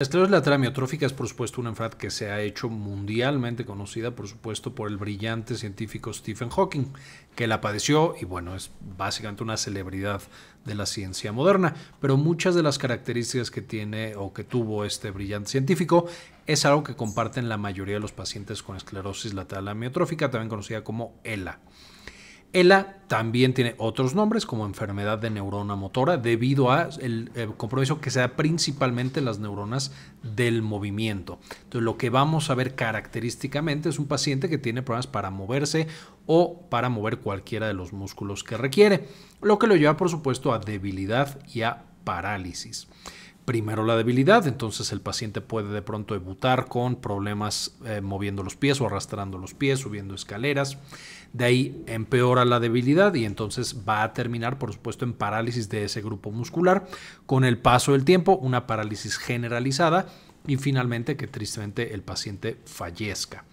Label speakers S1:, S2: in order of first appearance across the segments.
S1: La esclerosis lateral amiotrófica es, por supuesto, una enfermedad que se ha hecho mundialmente conocida, por supuesto, por el brillante científico Stephen Hawking, que la padeció y, bueno, es básicamente una celebridad de la ciencia moderna. Pero muchas de las características que tiene o que tuvo este brillante científico es algo que comparten la mayoría de los pacientes con esclerosis lateral amiotrófica, también conocida como ELA. ELA también tiene otros nombres como enfermedad de neurona motora debido a el, eh, compromiso que se da principalmente las neuronas del movimiento. Entonces lo que vamos a ver característicamente es un paciente que tiene problemas para moverse o para mover cualquiera de los músculos que requiere, lo que lo lleva por supuesto a debilidad y a parálisis primero la debilidad, entonces el paciente puede de pronto debutar con problemas eh, moviendo los pies o arrastrando los pies, subiendo escaleras. De ahí empeora la debilidad y entonces va a terminar, por supuesto, en parálisis de ese grupo muscular. Con el paso del tiempo, una parálisis generalizada y finalmente que tristemente el paciente fallezca.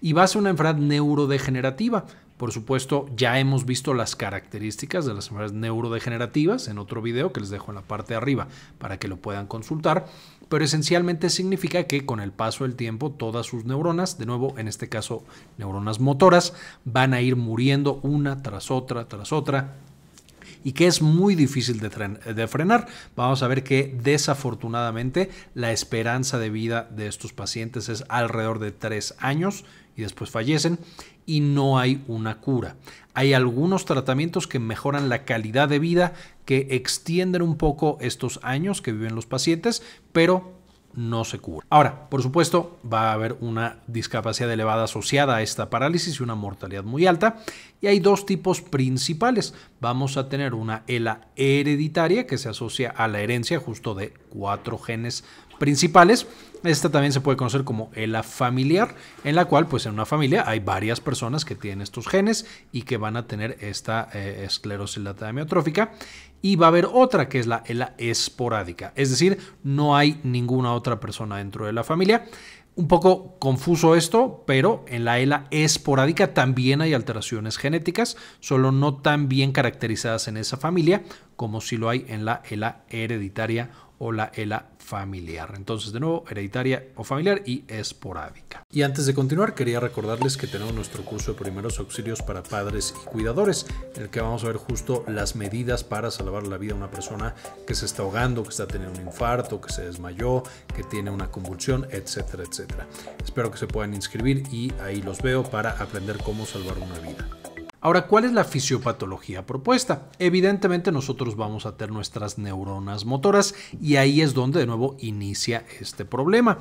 S1: Y va a ser una enfermedad neurodegenerativa. Por supuesto, ya hemos visto las características de las enfermedades neurodegenerativas en otro video que les dejo en la parte de arriba para que lo puedan consultar pero esencialmente significa que con el paso del tiempo todas sus neuronas, de nuevo en este caso neuronas motoras, van a ir muriendo una tras otra, tras otra, y que es muy difícil de, frenar. Vamos a ver que desafortunadamente la esperanza de vida de estos pacientes es alrededor de tres años y después fallecen y no hay una cura. Hay algunos tratamientos que mejoran la calidad de vida, que extienden un poco estos años que viven los pacientes, pero no se cura. Ahora, por supuesto, va a haber una discapacidad elevada asociada a esta parálisis y una mortalidad muy alta. Y hay dos tipos principales. Vamos a tener una ELA hereditaria que se asocia a la herencia justo de cuatro genes principales esta también se puede conocer como ELA familiar, en la cual pues en una familia hay varias personas que tienen estos genes y que van a tener esta esclerosilata eh, esclerosis amiotrófica. Y va a haber otra que es la ELA esporádica, es decir, no hay ninguna otra persona dentro de la familia. Un poco confuso esto, pero en la ELA esporádica también hay alteraciones genéticas, solo no tan bien caracterizadas en esa familia como si lo hay en la ELA hereditaria o la ELA familiar. Entonces, de nuevo, hereditaria o familiar y esporádica. Y antes de continuar, quería recordarles que tenemos nuestro curso de primeros auxilios para padres y cuidadores, en el que vamos a ver justo las medidas para salvar la vida de una persona que se está ahogando, que está teniendo un infarto, que se desmayó, que tiene una convulsión, etcétera, etcétera. Espero que se puedan inscribir y ahí los veo para aprender cómo salvar una vida. Ahora, ¿cuál es la fisiopatología propuesta? Evidentemente nosotros vamos a tener nuestras neuronas motoras y ahí es donde de nuevo inicia este problema.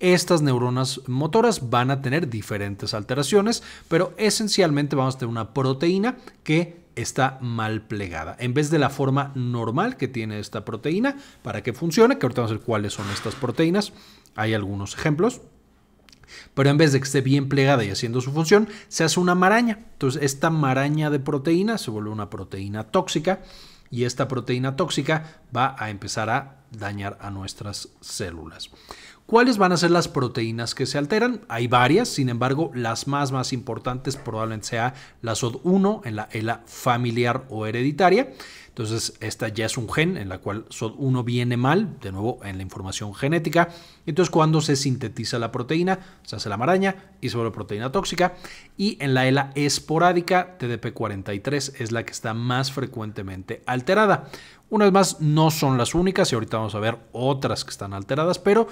S1: Estas neuronas motoras van a tener diferentes alteraciones, pero esencialmente vamos a tener una proteína que está mal plegada. En vez de la forma normal que tiene esta proteína para que funcione, que ahorita vamos a ver cuáles son estas proteínas, hay algunos ejemplos. Pero en vez de que esté bien plegada y haciendo su función, se hace una maraña. Entonces, esta maraña de proteína se vuelve una proteína tóxica y esta proteína tóxica va a empezar a dañar a nuestras células. ¿Cuáles van a ser las proteínas que se alteran? Hay varias, sin embargo, las más más importantes probablemente sea la SOD1 en la ELA familiar o hereditaria. Entonces, esta ya es un gen en la cual SOD1 viene mal, de nuevo en la información genética. Entonces, cuando se sintetiza la proteína, se hace la maraña y se vuelve proteína tóxica. Y en la ELA esporádica, TDP43 es la que está más frecuentemente alterada. Una vez más, no son las únicas y ahorita vamos a ver otras que están alteradas, pero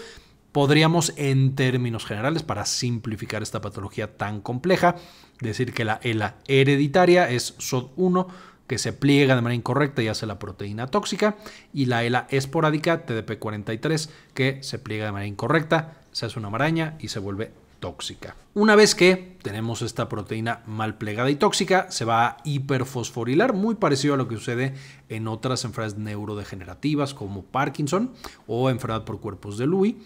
S1: Podríamos, en términos generales, para simplificar esta patología tan compleja, decir que la ELA hereditaria es SOD1, que se pliega de manera incorrecta y hace la proteína tóxica, y la ELA esporádica, TDP43, que se pliega de manera incorrecta, se hace una maraña y se vuelve tóxica. Una vez que tenemos esta proteína mal plegada y tóxica, se va a hiperfosforilar, muy parecido a lo que sucede en otras enfermedades neurodegenerativas como Parkinson o enfermedad por cuerpos de Lewy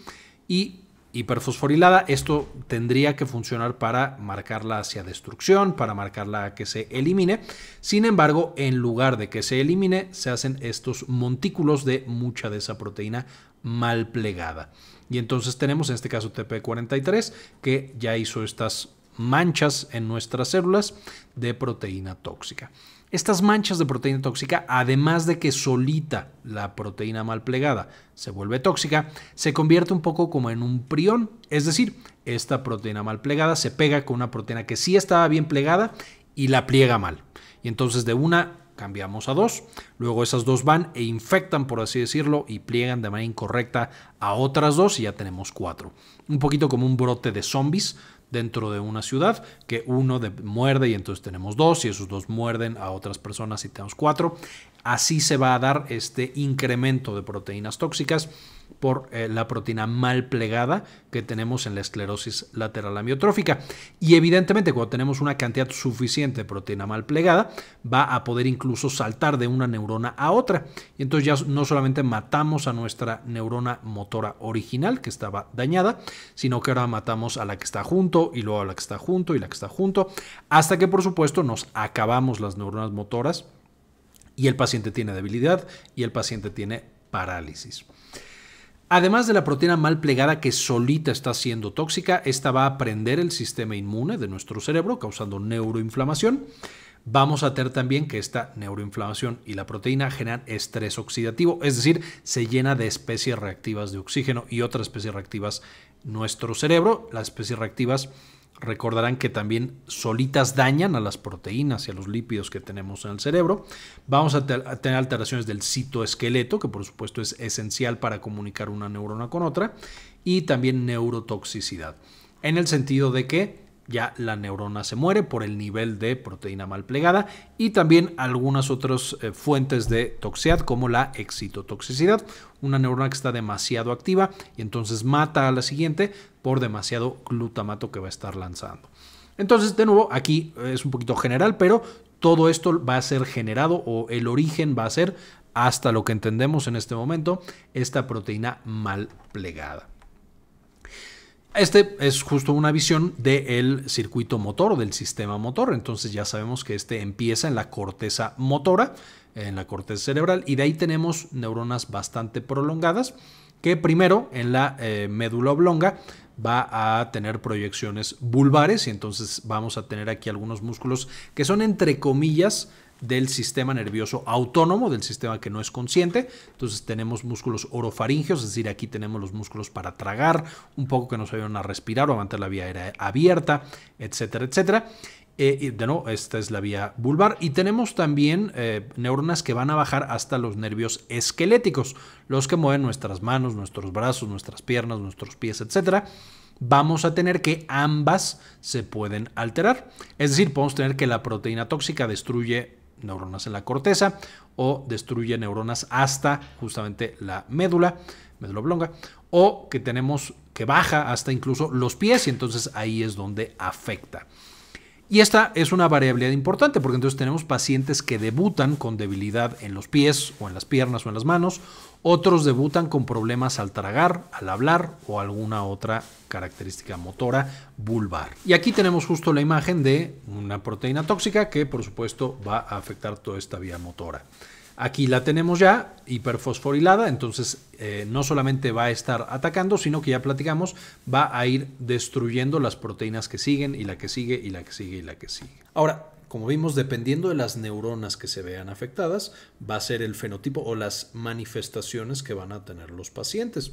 S1: y hiperfosforilada. Esto tendría que funcionar para marcarla hacia destrucción, para marcarla que se elimine. Sin embargo, en lugar de que se elimine, se hacen estos montículos de mucha de esa proteína mal plegada. Y entonces tenemos en este caso TP43 que ya hizo estas manchas en nuestras células de proteína tóxica. Estas manchas de proteína tóxica, además de que solita la proteína mal plegada se vuelve tóxica, se convierte un poco como en un prión, es decir, esta proteína mal plegada se pega con una proteína que sí estaba bien plegada y la pliega mal. Y entonces de una cambiamos a dos, luego esas dos van e infectan, por así decirlo, y pliegan de manera incorrecta a otras dos y ya tenemos cuatro. Un poquito como un brote de zombies, dentro de una ciudad, que uno de, muerde y entonces tenemos dos, y esos dos muerden a otras personas y tenemos cuatro. Así se va a dar este incremento de proteínas tóxicas por eh, la proteína mal plegada que tenemos en la esclerosis lateral amiotrófica. Y evidentemente cuando tenemos una cantidad suficiente de proteína mal plegada, va a poder incluso saltar de una neurona a otra. entonces ya no solamente matamos a nuestra neurona motora original que estaba dañada, sino que ahora matamos a la que está junto y luego a la que está junto y la que está junto, hasta que por supuesto nos acabamos las neuronas motoras y el paciente tiene debilidad y el paciente tiene parálisis. Además de la proteína mal plegada que solita está siendo tóxica, esta va a prender el sistema inmune de nuestro cerebro, causando neuroinflamación. Vamos a tener también que esta neuroinflamación y la proteína generan estrés oxidativo, es decir, se llena de especies reactivas de oxígeno y otras especies reactivas nuestro cerebro. Las especies reactivas Recordarán que también solitas dañan a las proteínas y a los lípidos que tenemos en el cerebro. Vamos a, tener alteraciones del citoesqueleto, que por supuesto es esencial para comunicar una neurona con otra, y también neurotoxicidad, en el sentido de que ya la neurona se muere por el nivel de proteína mal plegada y también algunas otras eh, fuentes de toxicidad como la excitotoxicidad, una neurona que está demasiado activa y entonces mata a la siguiente por demasiado glutamato que va a estar lanzando. Entonces, de nuevo, aquí eh, es un poquito general, pero todo esto va a ser generado o el origen va a ser, hasta lo que entendemos en este momento, esta proteína mal plegada. Este es justo una visión del circuito motor o del sistema motor. Entonces ya sabemos que este empieza en la corteza motora, en la corteza cerebral, y de ahí tenemos neuronas bastante prolongadas que primero en la eh, médula oblonga va a tener proyecciones vulvares y entonces vamos a tener aquí algunos músculos que son entre comillas del sistema nervioso autónomo, del sistema que no es consciente. Entonces tenemos músculos orofaringeos, es decir, aquí tenemos los músculos para tragar, un poco que nos ayudan a respirar o a mantener la vía aérea abierta, etcétera, etcétera. Eh, de nuevo, esta es la vía vulvar. Y tenemos también eh, neuronas que van a bajar hasta los nervios esqueléticos, los que mueven nuestras manos, nuestros brazos, nuestras piernas, nuestros pies, etcétera vamos a tener que ambas se pueden alterar. Es decir, podemos tener que la proteína tóxica destruye neuronas en la corteza o destruye neuronas hasta justamente la médula, médula oblonga, o que tenemos que baja hasta incluso los pies y entonces ahí es donde afecta. Y esta es una variabilidad importante porque entonces tenemos pacientes que debutan con debilidad en los pies o en las piernas o en las manos, otros debutan con problemas al tragar, al hablar o alguna otra característica motora vulvar. Y aquí tenemos justo la imagen de una proteína tóxica que por supuesto va a afectar toda esta vía motora. Aquí la tenemos ya hiperfosforilada, entonces eh, no solamente va a estar atacando, sino que ya platicamos, va a ir destruyendo las proteínas que siguen y la que sigue y la que sigue y la que sigue. Ahora, como vimos, dependiendo de las neuronas que se vean afectadas, va a ser el fenotipo o las manifestaciones que van a tener los pacientes.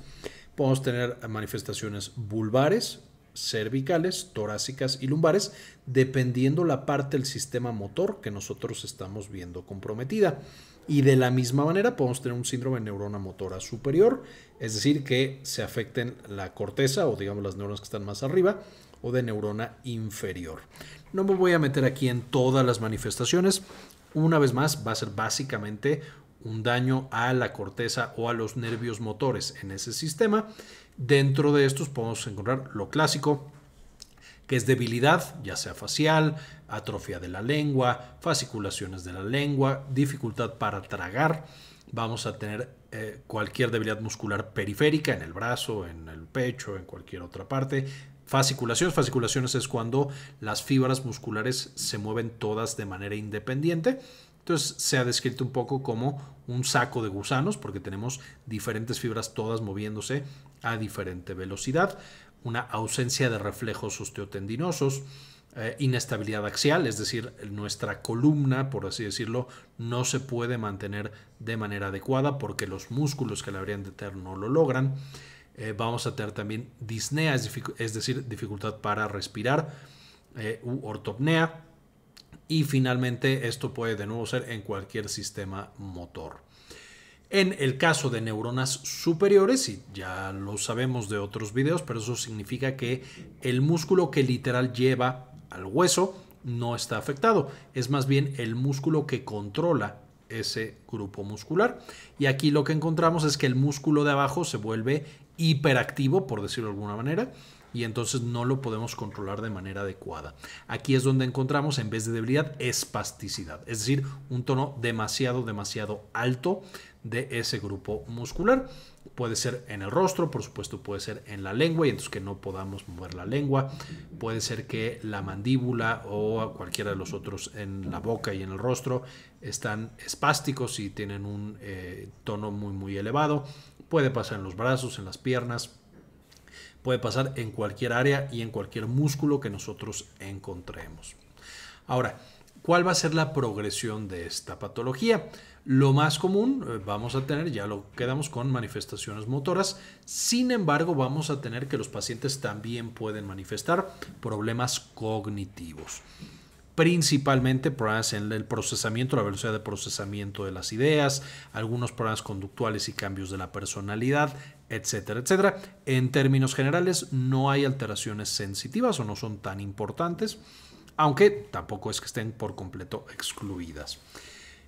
S1: Podemos tener manifestaciones vulvares, cervicales, torácicas y lumbares, dependiendo la parte del sistema motor que nosotros estamos viendo comprometida. Y de la misma manera podemos tener un síndrome de neurona motora superior, es decir, que se afecten la corteza o digamos las neuronas que están más arriba o de neurona inferior. No me voy a meter aquí en todas las manifestaciones. Una vez más, va a ser básicamente un daño a la corteza o a los nervios motores en ese sistema. Dentro de estos podemos encontrar lo clásico, que es debilidad, ya sea facial, atrofia de la lengua, fasciculaciones de la lengua, dificultad para tragar. Vamos a tener eh, cualquier debilidad muscular periférica en el brazo, en el pecho, en cualquier otra parte. Fasciculaciones. Fasciculaciones es cuando las fibras musculares se mueven todas de manera independiente. Entonces se ha descrito un poco como un saco de gusanos porque tenemos diferentes fibras todas moviéndose a diferente velocidad una ausencia de reflejos osteotendinosos, eh, inestabilidad axial, es decir, nuestra columna, por así decirlo, no se puede mantener de manera adecuada porque los músculos que la habrían de tener no lo logran. Eh, vamos a tener también disnea, es, decir, dificultad para respirar, eh, u ortopnea. Y finalmente, esto puede de nuevo ser en cualquier sistema motor. En el caso de neuronas superiores, y ya lo sabemos de otros videos, pero eso significa que el músculo que literal lleva al hueso no está afectado, es más bien el músculo que controla ese grupo muscular. Y aquí lo que encontramos es que el músculo de abajo se vuelve hiperactivo, por decirlo de alguna manera, y entonces no lo podemos controlar de manera adecuada. Aquí es donde encontramos, en vez de debilidad, espasticidad, es decir, un tono demasiado, demasiado alto de ese grupo muscular. Puede ser en el rostro, por supuesto, puede ser en la lengua y entonces que no podamos mover la lengua. Puede ser que la mandíbula o cualquiera de los otros en la boca y en el rostro están espásticos y tienen un eh, tono muy, muy elevado. Puede pasar en los brazos, en las piernas, Puede pasar en cualquier área y en cualquier músculo que nosotros encontremos. Ahora, ¿cuál va a ser la progresión de esta patología? Lo más común eh, vamos a tener, ya lo quedamos con manifestaciones motoras, sin embargo vamos a tener que los pacientes también pueden manifestar problemas cognitivos principalmente problemas en el procesamiento, la velocidad de procesamiento de las ideas, algunos problemas conductuales y cambios de la personalidad, etcétera, etcétera. En términos generales, no hay alteraciones sensitivas o no son tan importantes, aunque tampoco es que estén por completo excluidas.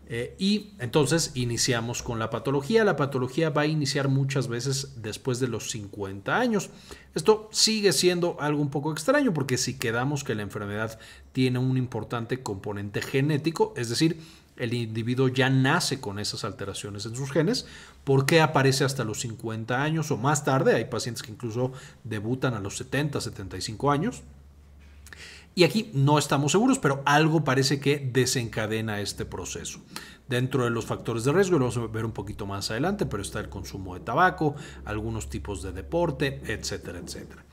S1: Eh, y entonces iniciamos con la patología. La patología va a iniciar muchas veces después de los 50 años. Esto sigue siendo algo un poco extraño porque si quedamos que la enfermedad tiene un importante componente genético, es decir, el individuo ya nace con esas alteraciones en sus genes, ¿por qué aparece hasta los 50 años o más tarde? Hay pacientes que incluso debutan a los 70, 75 años. Y aquí no estamos seguros, pero algo parece que desencadena este proceso. Dentro de los factores de riesgo, lo vamos a ver un poquito más adelante, pero está el consumo de tabaco, algunos tipos de deporte, etcétera, etcétera.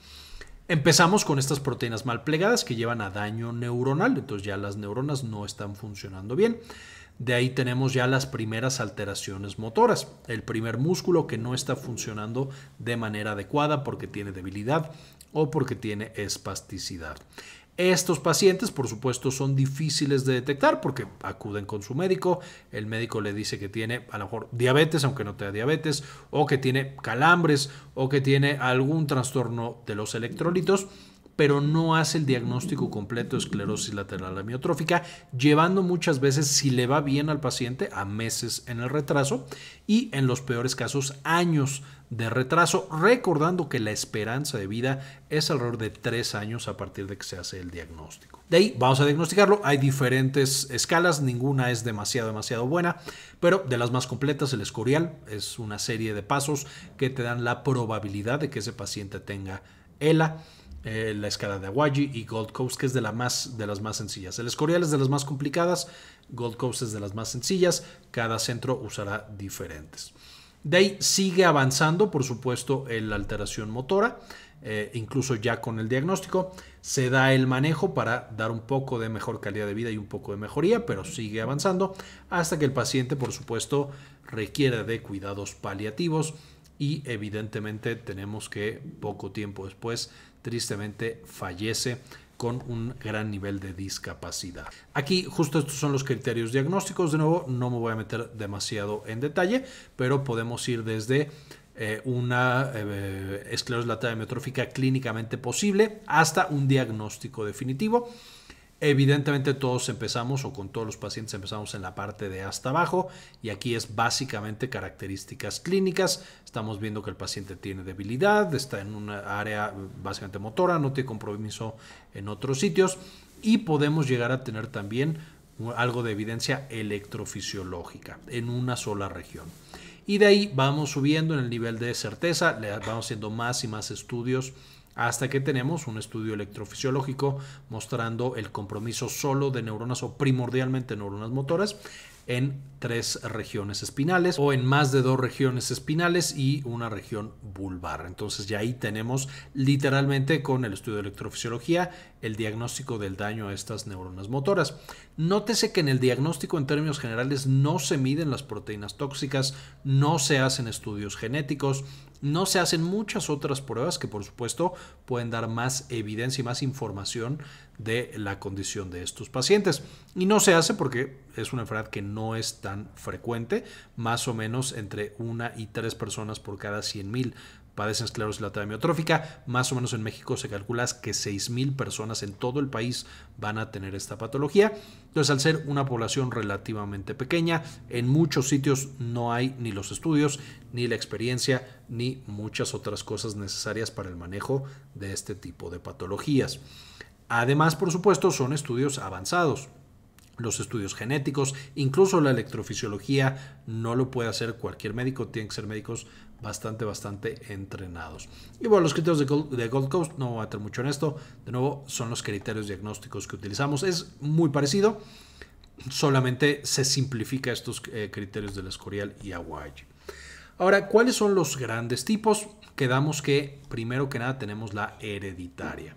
S1: Empezamos con estas proteínas mal plegadas que llevan a daño neuronal, entonces ya las neuronas no están funcionando bien. De ahí tenemos ya las primeras alteraciones motoras, el primer músculo que no está funcionando de manera adecuada porque tiene debilidad o porque tiene espasticidad. Estos pacientes, por supuesto, son difíciles de detectar porque acuden con su médico, el médico le dice que tiene a lo mejor diabetes, aunque no tenga diabetes, o que tiene calambres, o que tiene algún trastorno de los electrolitos pero no hace el diagnóstico completo de esclerosis lateral amiotrófica, llevando muchas veces, si le va bien al paciente, a meses en el retraso y en los peores casos años de retraso, recordando que la esperanza de vida es alrededor de tres años a partir de que se hace el diagnóstico. De ahí vamos a diagnosticarlo. Hay diferentes escalas, ninguna es demasiado, demasiado buena, pero de las más completas, el escorial es una serie de pasos que te dan la probabilidad de que ese paciente tenga ELA. Eh, la escala de Awaji y Gold Coast, que es de, la más, de las más sencillas. El Escorial es de las más complicadas, Gold Coast es de las más sencillas, cada centro usará diferentes. De ahí sigue avanzando, por supuesto, la alteración motora, eh, incluso ya con el diagnóstico. Se da el manejo para dar un poco de mejor calidad de vida y un poco de mejoría, pero sigue avanzando hasta que el paciente, por supuesto, requiere de cuidados paliativos y evidentemente tenemos que poco tiempo después tristemente fallece con un gran nivel de discapacidad. Aquí justo estos son los criterios diagnósticos, de nuevo no me voy a meter demasiado en detalle, pero podemos ir desde eh, una eh, esclerosis lateral amiotrófica clínicamente posible hasta un diagnóstico definitivo. Evidentemente todos empezamos o con todos los pacientes empezamos en la parte de hasta abajo y aquí es básicamente características clínicas. Estamos viendo que el paciente tiene debilidad, está en una área básicamente motora, no tiene compromiso en otros sitios y podemos llegar a tener también algo de evidencia electrofisiológica en una sola región. Y de ahí vamos subiendo en el nivel de certeza, le vamos haciendo más y más estudios hasta que tenemos un estudio electrofisiológico mostrando el compromiso solo de neuronas o primordialmente neuronas motoras en tres regiones espinales o en más de dos regiones espinales y una región vulvar. Entonces ya ahí tenemos literalmente con el estudio de electrofisiología el diagnóstico del daño a estas neuronas motoras. Nótese que en el diagnóstico en términos generales no se miden las proteínas tóxicas, no se hacen estudios genéticos, no se hacen muchas otras pruebas que por supuesto pueden dar más evidencia y más información de la condición de estos pacientes. Y no se hace porque es una enfermedad que no es tan frecuente, más o menos entre una y tres personas por cada 100.000 padecen esclerosis lateral amiotrófica. Más o menos en México se calcula que 6.000 personas en todo el país van a tener esta patología. Entonces, al ser una población relativamente pequeña, en muchos sitios no hay ni los estudios, ni la experiencia, ni muchas otras cosas necesarias para el manejo de este tipo de patologías. Además, por supuesto, son estudios avanzados. Los estudios genéticos, incluso la electrofisiología, no lo puede hacer cualquier médico, tienen que ser médicos bastante, bastante entrenados. Y bueno, los criterios de Gold, Coast, no voy a meter mucho en esto, de nuevo, son los criterios diagnósticos que utilizamos, es muy parecido, solamente se simplifica estos criterios eh, criterios del Escorial y aguay Ahora, ¿cuáles son los grandes tipos? Quedamos que primero que nada tenemos la hereditaria.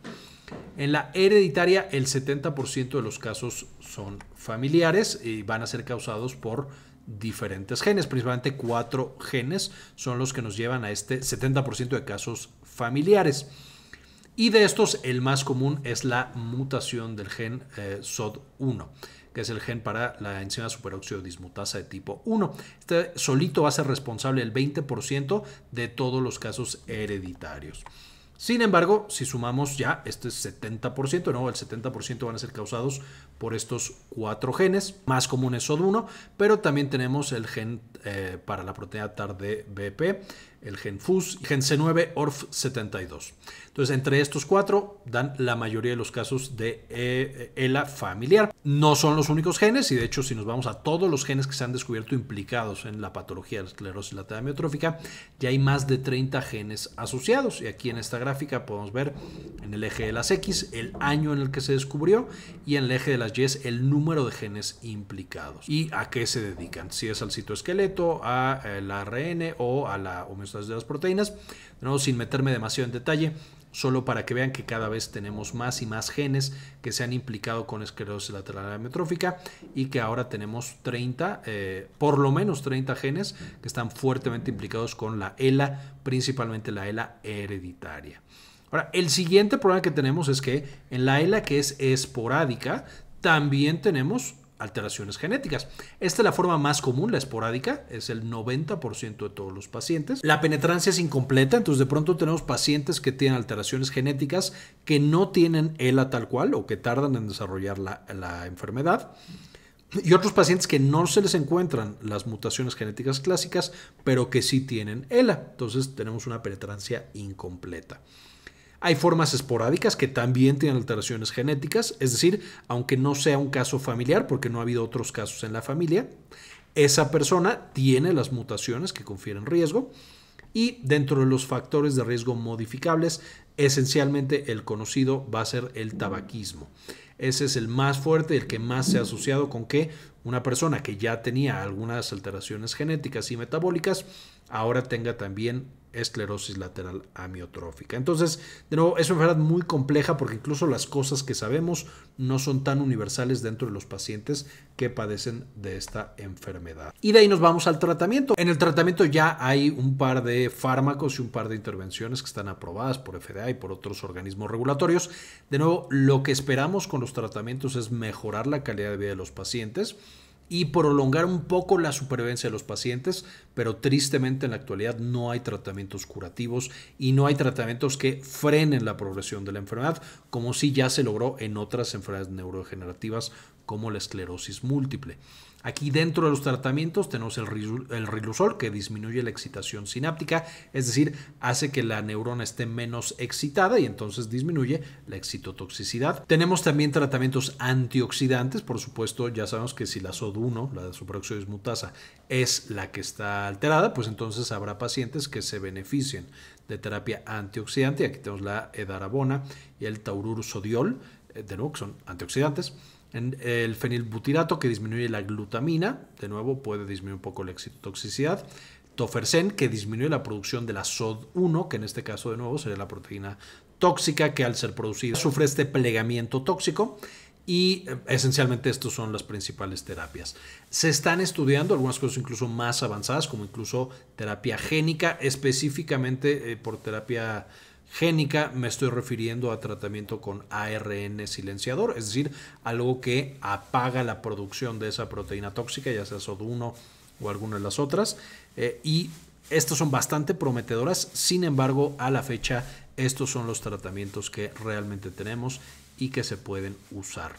S1: En la hereditaria, el 70% de los casos son familiares y van a ser causados por diferentes genes, principalmente cuatro genes son los que nos llevan a este 70% de casos familiares. Y de estos, el más común es la mutación del gen eh, SOD1, que es el gen para la enzima superóxido dismutasa de tipo 1. Este solito va a ser responsable del 20% de todos los casos hereditarios. Sin embargo, si sumamos ya este 70%, no, el 70% van a ser causados por estos cuatro genes, más comunes es sod pero también tenemos el gen eh, para la proteína tard BP, el gen FUS, gen C9, ORF72. Entonces, entre estos cuatro dan la mayoría de los casos de eh, ELA familiar. No son los únicos genes y de hecho, si nos vamos a todos los genes que se han descubierto implicados en la patología de la esclerosis lateral amiotrófica, ya hay más de 30 genes asociados. Y aquí en esta gráfica podemos ver en el eje de las X el año en el que se descubrió y en el eje de las Y el número de genes implicados y a qué se dedican, si es al citoesqueleto, a eh, ARN o a la homeostasis de las proteínas. De sin meterme demasiado en detalle, solo para que vean que cada vez tenemos más y más genes que se han implicado con esclerosis lateral amiotrófica y que ahora tenemos 30, eh, por lo menos 30 genes que están fuertemente implicados con la ELA, principalmente la ELA hereditaria. Ahora, el siguiente problema que tenemos es que en la ELA que es esporádica, también tenemos alteraciones genéticas. Esta es la forma más común, la esporádica, es el 90% de todos los pacientes. La penetrancia es incompleta, entonces de pronto tenemos pacientes que tienen alteraciones genéticas que no tienen ELA tal cual o que tardan en desarrollar la, enfermedad. Y otros pacientes que no se les encuentran las mutaciones genéticas clásicas, pero que sí tienen ELA. Entonces tenemos una penetrancia incompleta. Hay formas esporádicas que también tienen alteraciones genéticas, es decir, aunque no sea un caso familiar, porque no ha habido otros casos en la familia, esa persona tiene las mutaciones que confieren riesgo. Y dentro de los factores de riesgo modificables, esencialmente el conocido va a ser el tabaquismo. Ese es el más fuerte, el que más se ha asociado con que una persona que ya tenía algunas alteraciones genéticas y metabólicas ahora tenga también esclerosis lateral amiotrófica. Entonces, de nuevo, es una enfermedad muy compleja porque incluso las cosas que sabemos no son tan universales dentro de los pacientes que padecen de esta enfermedad. Y de ahí nos vamos al tratamiento. En el tratamiento ya hay un par de fármacos y un par de intervenciones que están aprobadas por FDA y por otros organismos regulatorios. De nuevo, lo que esperamos con los tratamientos es mejorar la calidad de vida de los pacientes y prolongar un poco la supervivencia de los pacientes, pero tristemente en la actualidad no hay tratamientos curativos y no hay tratamientos que frenen la progresión de la enfermedad, como si ya se logró en otras enfermedades neurodegenerativas como la esclerosis múltiple. Aquí dentro de los tratamientos tenemos el, que disminuye la excitación sináptica, es decir, hace que la neurona esté menos excitada y entonces disminuye la excitotoxicidad. Tenemos también tratamientos antioxidantes, por supuesto, ya sabemos que si la SOD1, la superoxidismutasa, es la que está alterada, pues entonces habrá pacientes que se beneficien de terapia antioxidante. Aquí tenemos la edarabona y el taururusodiol, eh, de nuevo que son antioxidantes. El fenilbutirato que disminuye la glutamina, de nuevo puede disminuir un poco la excitotoxicidad. Tofersen que disminuye la producción de la SOD1, que en este caso de nuevo sería la proteína tóxica que al ser producida sufre este plegamiento tóxico y eh, esencialmente estas son las principales terapias. Se están estudiando algunas cosas incluso más avanzadas, como incluso terapia génica, específicamente eh, por terapia génica me estoy refiriendo a tratamiento con ARN silenciador, es decir, algo que apaga la producción de esa proteína tóxica, ya sea SOD1 o alguna de las otras. Eh, y estas son bastante prometedoras, sin embargo, a la fecha, estos son los tratamientos que realmente tenemos y que se pueden usar.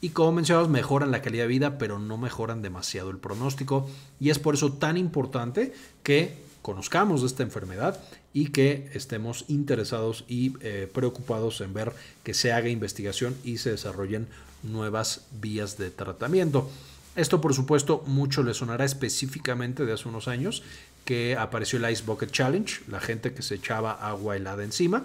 S1: Y como mencionamos, mejoran la calidad de vida, pero no mejoran demasiado el pronóstico. Y es por eso tan importante que conozcamos esta enfermedad y que estemos interesados y eh, preocupados en ver que se haga investigación y se desarrollen nuevas vías de tratamiento. Esto, por supuesto, mucho le sonará específicamente de hace unos años que apareció el Ice Bucket Challenge, la gente que se echaba agua helada encima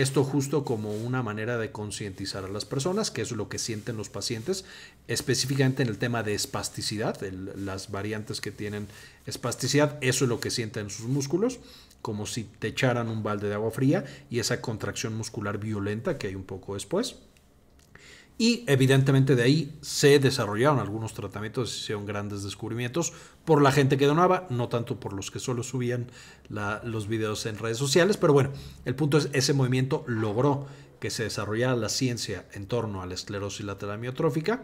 S1: esto justo como una manera de concientizar a las personas, que es lo que sienten los pacientes, específicamente en el tema de espasticidad, las variantes que tienen espasticidad, eso es lo que sienten sus músculos, como si te echaran un balde de agua fría y esa contracción muscular violenta que hay un poco después. Y evidentemente de ahí se desarrollaron algunos tratamientos, se hicieron grandes descubrimientos por la gente que donaba, no tanto por los que solo subían los videos en redes sociales, pero bueno, el punto es, ese movimiento logró que se desarrollara la ciencia en torno a la esclerosis lateral amiotrófica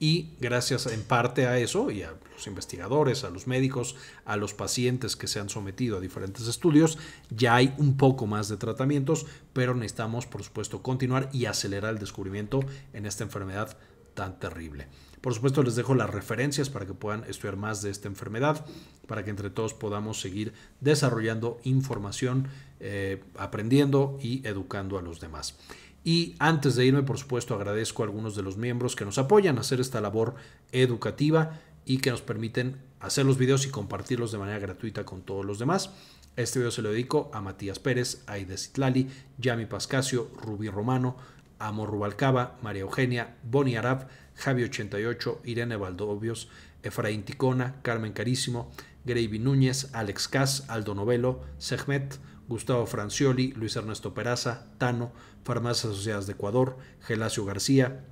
S1: y gracias en parte a eso y a los investigadores, a los médicos, a los pacientes que se han sometido a diferentes estudios, ya hay un poco más de tratamientos, pero necesitamos, por supuesto, continuar y acelerar el descubrimiento en esta enfermedad tan terrible. Por supuesto, les dejo las referencias para que puedan estudiar más de esta enfermedad, para que entre todos podamos seguir desarrollando información, eh, aprendiendo y educando a los demás. Y antes de irme, por supuesto, agradezco a algunos de los miembros que nos apoyan a hacer esta labor educativa y que nos permiten hacer los videos y compartirlos de manera gratuita con todos los demás. Este video se lo dedico a Matías Pérez, Aide Citlali, Yami Pascasio, Rubí Romano, Amor Rubalcaba, María Eugenia, Boni Arab, Javi88, Irene Valdovios, Efraín Ticona, Carmen Carísimo, Gravy Núñez, Alex Cas, Aldo Novelo, Sehmet, Gustavo Francioli, Luis Ernesto Peraza, Tano, Farmacias Asociadas de Ecuador, Gelacio García,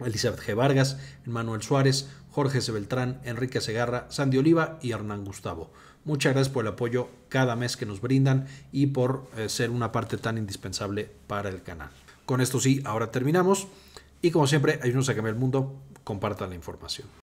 S1: Elizabeth G. Vargas, Manuel Suárez, Jorge C. Beltrán, Enrique Segarra, Sandy Oliva y Hernán Gustavo. Muchas gracias por el apoyo cada mes que nos brindan y por eh, ser una parte tan indispensable para el canal. Con esto sí, ahora terminamos y como siempre, ayúdenos a cambiar el mundo, compartan la información.